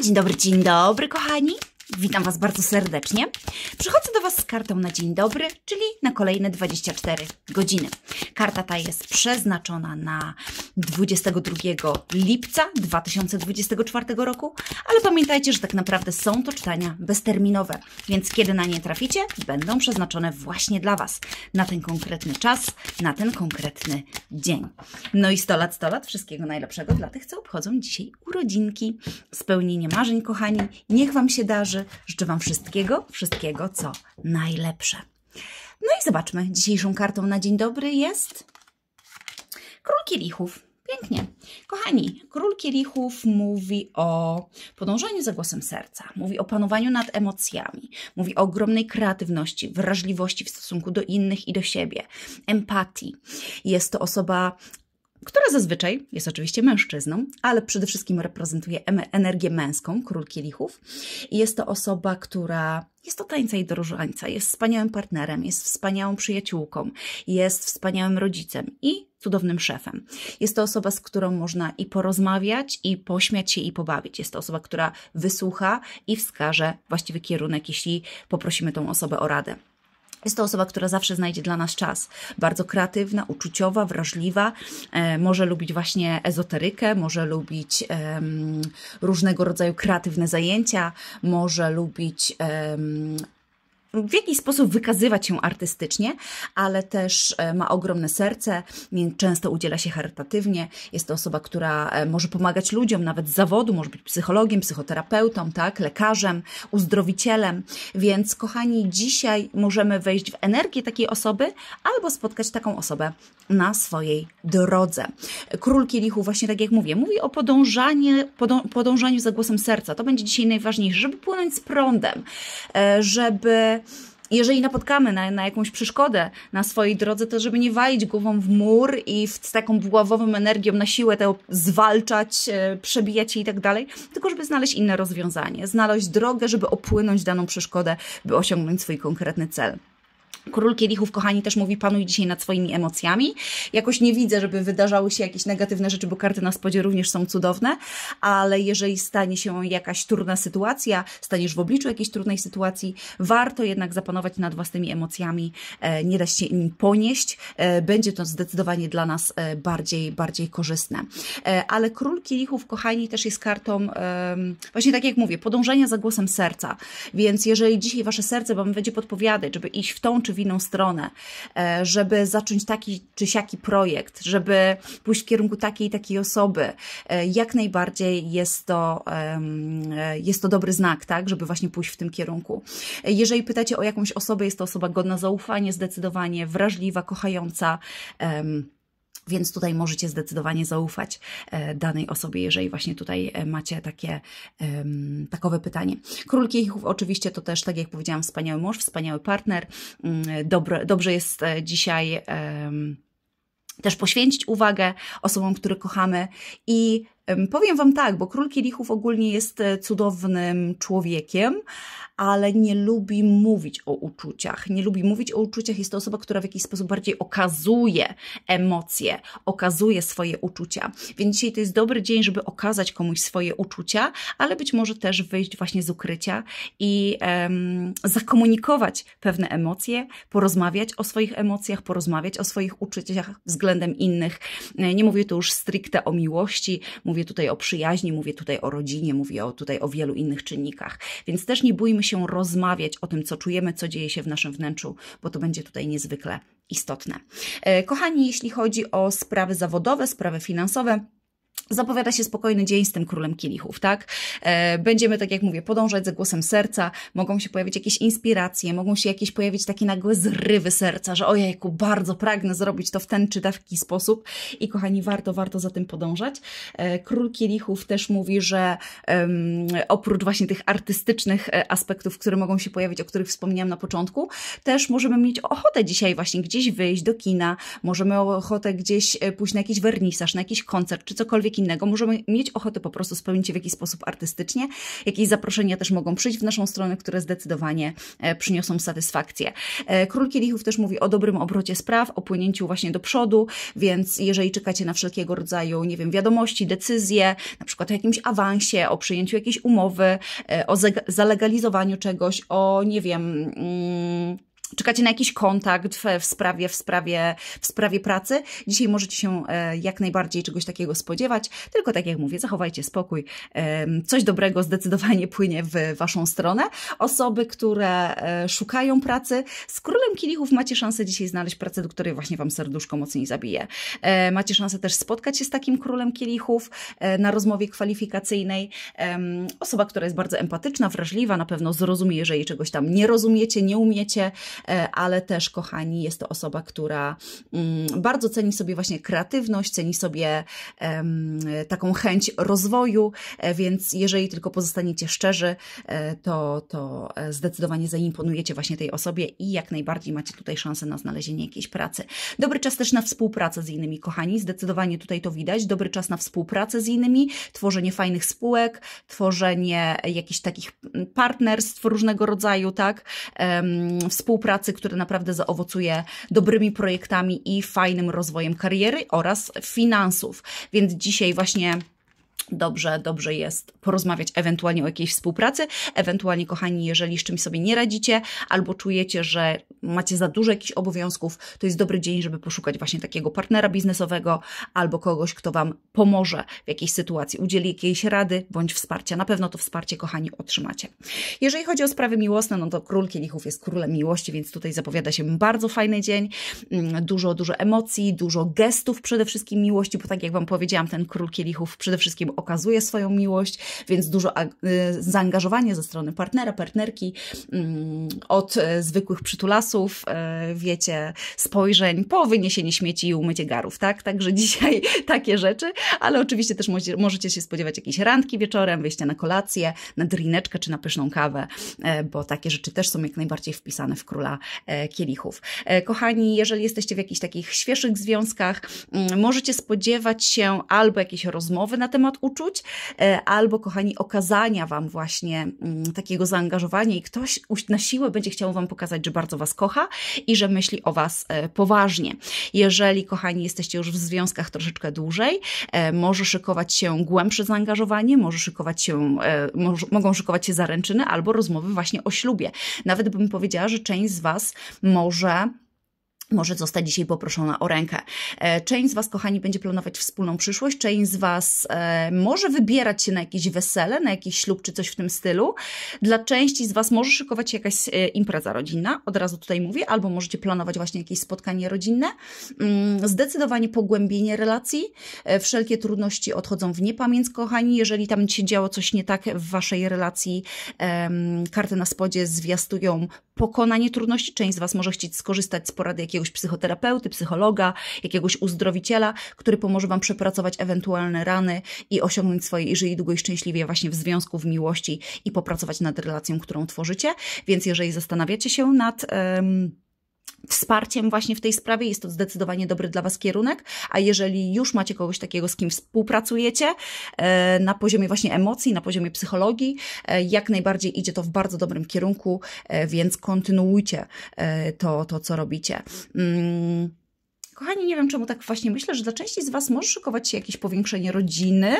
dzień dobry, dzień dobry, kochani. Witam Was bardzo serdecznie. Przychodzę do Was z kartą na dzień dobry, czyli na kolejne 24 godziny. Karta ta jest przeznaczona na 22 lipca 2024 roku, ale pamiętajcie, że tak naprawdę są to czytania bezterminowe, więc kiedy na nie traficie, będą przeznaczone właśnie dla Was na ten konkretny czas, na ten konkretny dzień. No i 100 lat, 100 lat, wszystkiego najlepszego dla tych, co obchodzą dzisiaj urodzinki. Spełnienie marzeń, kochani, niech Wam się darzy. Życzę Wam wszystkiego, wszystkiego co najlepsze. No i zobaczmy, dzisiejszą kartą na dzień dobry jest Król Kielichów. Pięknie. Kochani, król kielichów mówi o podążaniu za głosem serca, mówi o panowaniu nad emocjami, mówi o ogromnej kreatywności, wrażliwości w stosunku do innych i do siebie, empatii. Jest to osoba która zazwyczaj jest oczywiście mężczyzną, ale przede wszystkim reprezentuje energię męską, król kielichów. I jest to osoba, która jest to tańca i doróżańca, jest wspaniałym partnerem, jest wspaniałą przyjaciółką, jest wspaniałym rodzicem i cudownym szefem. Jest to osoba, z którą można i porozmawiać, i pośmiać się, i pobawić. Jest to osoba, która wysłucha i wskaże właściwy kierunek, jeśli poprosimy tą osobę o radę. Jest to osoba, która zawsze znajdzie dla nas czas. Bardzo kreatywna, uczuciowa, wrażliwa, e, może lubić właśnie ezoterykę, może lubić e, różnego rodzaju kreatywne zajęcia, może lubić e, w jakiś sposób wykazywać się artystycznie, ale też e, ma ogromne serce, często udziela się charytatywnie. Jest to osoba, która e, może pomagać ludziom nawet z zawodu, może być psychologiem, psychoterapeutą, tak, lekarzem, uzdrowicielem. Więc kochani, dzisiaj możemy wejść w energię takiej osoby albo spotkać taką osobę na swojej drodze. Król kielichu właśnie tak jak mówię, mówi o podążanie, podążaniu za głosem serca. To będzie dzisiaj najważniejsze, żeby płynąć z prądem, e, żeby jeżeli napotkamy na, na jakąś przeszkodę na swojej drodze, to żeby nie walić głową w mur i w, z taką buławową energią na siłę to zwalczać, e, przebijać się i tak dalej, tylko żeby znaleźć inne rozwiązanie, znaleźć drogę, żeby opłynąć daną przeszkodę, by osiągnąć swój konkretny cel. Król Kielichów, kochani, też mówi panuj dzisiaj nad swoimi emocjami. Jakoś nie widzę, żeby wydarzały się jakieś negatywne rzeczy, bo karty na spodzie również są cudowne, ale jeżeli stanie się jakaś trudna sytuacja, staniesz w obliczu jakiejś trudnej sytuacji, warto jednak zapanować nad własnymi emocjami, e, nie da się im ponieść, e, będzie to zdecydowanie dla nas e, bardziej, bardziej korzystne. Ale Król Kielichów, kochani, też jest kartą, właśnie tak jak mówię, podążania za głosem serca, więc jeżeli dzisiaj Wasze serce Wam będzie podpowiadać, żeby iść w tą czy w inną stronę, e, żeby zacząć taki czy siaki projekt, żeby pójść w kierunku takiej i takiej osoby. E, jak najbardziej jest to, e, jest to dobry znak, tak, żeby właśnie pójść w tym kierunku. Jeżeli pytacie o jakąś osobę, jest to osoba godna zaufania, zdecydowanie wrażliwa, kochająca. Um, więc tutaj możecie zdecydowanie zaufać e, danej osobie, jeżeli właśnie tutaj e, macie takie, takowe pytanie. Król kielichów oczywiście to też, tak jak powiedziałam, wspaniały mąż, wspaniały partner. Mm, dobre, dobrze jest e, dzisiaj też poświęcić uwagę osobom, które kochamy i Powiem Wam tak, bo król kielichów ogólnie jest e, cudownym człowiekiem, ale nie lubi mówić o uczuciach. Nie lubi mówić o uczuciach. Jest to osoba, która w jakiś sposób bardziej okazuje emocje, okazuje swoje uczucia. Więc dzisiaj to jest dobry dzień, żeby okazać komuś swoje uczucia, ale być może też wyjść właśnie z ukrycia i zakomunikować pewne emocje, porozmawiać o swoich emocjach, porozmawiać o swoich uczuciach względem innych. E, nie mówię tu już stricte o miłości, mówię Mówię tutaj o przyjaźni, mówię tutaj o rodzinie, mówię o, tutaj o wielu innych czynnikach. Więc też nie bójmy się rozmawiać o tym, co czujemy, co dzieje się w naszym wnętrzu, bo to będzie tutaj niezwykle istotne. E, kochani, jeśli chodzi o sprawy zawodowe, sprawy finansowe, Zapowiada się spokojny dzień z tym królem kielichów, tak? E, będziemy, tak jak mówię, podążać za głosem serca, mogą się pojawić jakieś inspiracje, mogą się jakieś pojawić takie nagłe zrywy serca, że ojejku, bardzo pragnę zrobić to w ten czy taki sposób i kochani, warto, warto za tym podążać. E, król kielichów też mówi, że um, oprócz właśnie tych artystycznych e, aspektów, które mogą się pojawić, o których wspomniałam na początku, też możemy mieć ochotę dzisiaj właśnie gdzieś wyjść do kina, możemy ochotę gdzieś pójść na jakiś wernisaż, na jakiś koncert, czy cokolwiek innego. Możemy mieć ochotę po prostu spełnić je w jakiś sposób artystycznie. Jakieś zaproszenia też mogą przyjść w naszą stronę, które zdecydowanie e, przyniosą satysfakcję. E, Król Kielichów też mówi o dobrym obrocie spraw, o płynięciu właśnie do przodu, więc jeżeli czekacie na wszelkiego rodzaju, nie wiem, wiadomości, decyzje, na przykład o jakimś awansie, o przyjęciu jakiejś umowy, e, o zalegalizowaniu czegoś, o, nie wiem, mm, czekacie na jakiś kontakt w, w, sprawie, w, sprawie, w sprawie pracy. Dzisiaj możecie się e, jak najbardziej czegoś takiego spodziewać, tylko tak jak mówię, zachowajcie spokój. Coś dobrego zdecydowanie płynie w Waszą stronę. Osoby, które e, szukają pracy, z Królem Kielichów macie szansę dzisiaj znaleźć pracę, do której właśnie Wam serduszko mocniej zabije. E, macie szansę też spotkać się z takim Królem Kielichów na rozmowie kwalifikacyjnej. Osoba, która jest bardzo empatyczna, wrażliwa, na pewno zrozumie, jeżeli czegoś tam nie rozumiecie, nie umiecie, E, ale też, kochani, jest to osoba, która mm, bardzo ceni sobie właśnie kreatywność, ceni sobie taką chęć rozwoju, e, więc jeżeli tylko pozostaniecie szczerzy, e, to, to zdecydowanie zaimponujecie właśnie tej osobie i jak najbardziej macie tutaj szansę na znalezienie jakiejś pracy. Dobry czas też na współpracę z innymi, kochani, zdecydowanie tutaj to widać. Dobry czas na współpracę z innymi, tworzenie fajnych spółek, tworzenie jakichś takich partnerstw różnego rodzaju, tak, współpracę pracy, które naprawdę zaowocuje dobrymi projektami i fajnym rozwojem kariery oraz finansów. Więc dzisiaj właśnie dobrze, dobrze jest porozmawiać ewentualnie o jakiejś współpracy. Ewentualnie, kochani, jeżeli z czymś sobie nie radzicie albo czujecie, że macie za dużo jakichś obowiązków, to jest dobry dzień, żeby poszukać właśnie takiego partnera biznesowego albo kogoś, kto Wam pomoże w jakiejś sytuacji, udzieli jakiejś rady bądź wsparcia. Na pewno to wsparcie, kochani, otrzymacie. Jeżeli chodzi o sprawy miłosne, no to król kielichów jest królem miłości, więc tutaj zapowiada się bardzo fajny dzień. Mm, dużo, dużo emocji, dużo gestów przede wszystkim miłości, bo tak jak Wam powiedziałam, ten król kielichów przede wszystkim okazuje swoją miłość, więc dużo y, zaangażowanie ze strony partnera, partnerki, mm, od e, zwykłych przytulasów, e, wiecie, spojrzeń, po wyniesienie śmieci i umycie garów, tak? Także dzisiaj takie rzeczy, ale oczywiście też możecie się spodziewać jakiejś randki wieczorem, wyjścia na kolację, na drineczkę czy na pyszną kawę, e, bo takie rzeczy też są jak najbardziej wpisane w króla kielichów. Kochani, jeżeli jesteście w jakichś takich świeżych związkach, mm, możecie spodziewać się albo jakiejś rozmowy na temat uczuć, e, albo, kochani, okazania Wam właśnie mm, takiego zaangażowania i ktoś na siłę będzie chciał Wam pokazać, że bardzo Was kocha i że myśli o Was e, poważnie. Jeżeli, kochani, jesteście już w związkach troszeczkę dłużej, e, może szykować się głębsze zaangażowanie, może szykować się, mogą szykować się zaręczyny albo rozmowy właśnie o ślubie. Nawet bym powiedziała, że część z Was może może zostać dzisiaj poproszona o rękę. E, część z Was, kochani, będzie planować wspólną przyszłość, część z Was e, może wybierać się na jakieś wesele, na jakiś ślub czy coś w tym stylu. Dla części z Was może szykować się jakaś e, impreza rodzinna, od razu tutaj mówię, albo możecie planować właśnie jakieś spotkanie rodzinne. Mm, zdecydowanie pogłębienie relacji. E, wszelkie trudności odchodzą w niepamięć, kochani. Jeżeli tam się działo coś nie tak w Waszej relacji, e, karty na spodzie zwiastują pokonanie trudności. Część z Was może chcieć skorzystać z porady jakiegoś psychoterapeuty, psychologa, jakiegoś uzdrowiciela, który pomoże Wam przepracować ewentualne rany i osiągnąć swoje i żyje długo i szczęśliwie właśnie w związku, w miłości i popracować nad relacją, którą tworzycie. Więc jeżeli zastanawiacie się nad... Um, wsparciem właśnie w tej sprawie. Jest to zdecydowanie dobry dla Was kierunek, a jeżeli już macie kogoś takiego, z kim współpracujecie e, na poziomie właśnie emocji, na poziomie psychologii, e, jak najbardziej idzie to w bardzo dobrym kierunku, e, więc kontynuujcie to, to co robicie. Mm. Kochani, nie wiem czemu tak właśnie myślę, że dla części z Was może szykować się jakieś powiększenie rodziny.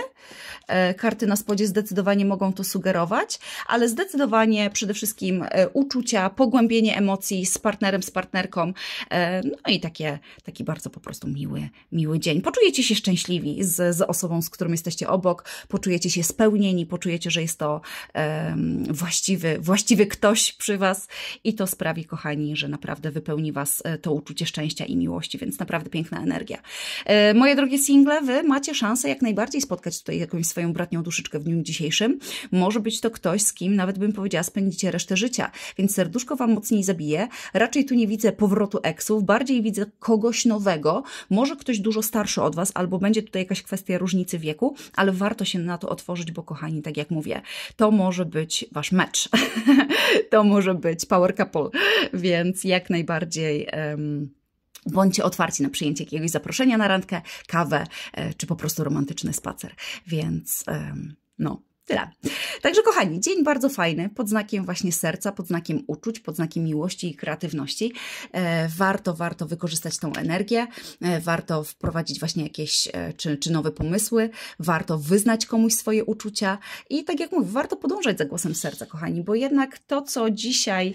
E, karty na spodzie zdecydowanie mogą to sugerować, ale zdecydowanie przede wszystkim e, uczucia, pogłębienie emocji z partnerem, z partnerką. E, no i takie, taki bardzo po prostu miły, miły dzień. Poczujecie się szczęśliwi z, z osobą, z którą jesteście obok, poczujecie się spełnieni, poczujecie, że jest to um, właściwy, właściwy ktoś przy Was i to sprawi, kochani, że naprawdę wypełni Was to uczucie szczęścia i miłości, więc na naprawdę piękna energia. E, moje drogie single, wy macie szansę jak najbardziej spotkać tutaj jakąś swoją bratnią duszyczkę w dniu dzisiejszym. Może być to ktoś, z kim nawet bym powiedziała spędzicie resztę życia, więc serduszko wam mocniej zabije. Raczej tu nie widzę powrotu eksów, bardziej widzę kogoś nowego. Może ktoś dużo starszy od was, albo będzie tutaj jakaś kwestia różnicy wieku, ale warto się na to otworzyć, bo kochani, tak jak mówię, to może być wasz mecz. to może być power couple, więc jak najbardziej... Um Bądźcie otwarci na przyjęcie jakiegoś zaproszenia na randkę, kawę e, czy po prostu romantyczny spacer. Więc no, Tyle. Także kochani, dzień bardzo fajny, pod znakiem właśnie serca, pod znakiem uczuć, pod znakiem miłości i kreatywności. E, warto, warto wykorzystać tą energię, e, warto wprowadzić właśnie jakieś czy, czy nowe pomysły, warto wyznać komuś swoje uczucia i tak jak mówię, warto podążać za głosem serca, kochani, bo jednak to, co dzisiaj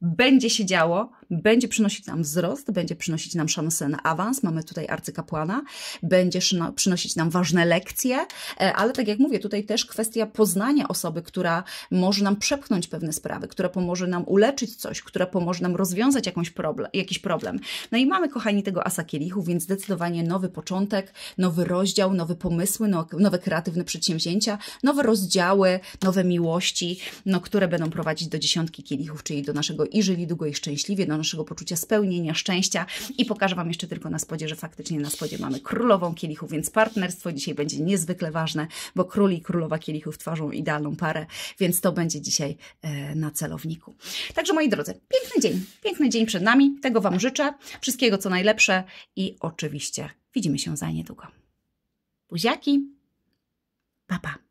będzie się działo, będzie przynosić nam wzrost, będzie przynosić nam szansę na awans, mamy tutaj arcykapłana, będzie przynosić nam ważne lekcje, e, ale tak jak mówię, tutaj też kwestia poznania osoby, która może nam przepchnąć pewne sprawy, która pomoże nam uleczyć coś, która pomoże nam rozwiązać jakąś problem, jakiś problem. No i mamy, kochani, tego asa kielichu, więc zdecydowanie nowy początek, nowy rozdział, nowe pomysły, no, nowe kreatywne przedsięwzięcia, nowe rozdziały, nowe miłości, no, które będą prowadzić do dziesiątki kielichów, czyli do naszego i żyli długo i szczęśliwie, do naszego poczucia spełnienia, szczęścia. I pokażę Wam jeszcze tylko na spodzie, że faktycznie na spodzie mamy królową kielichów, więc partnerstwo dzisiaj będzie niezwykle ważne, bo król i królowa kielichów tworzą idealną parę, więc to będzie dzisiaj e, na celowniku. Także moi drodzy, piękny dzień, piękny dzień przed nami. Tego Wam życzę, wszystkiego co najlepsze i oczywiście widzimy się za niedługo. Buziaki, papa. Pa.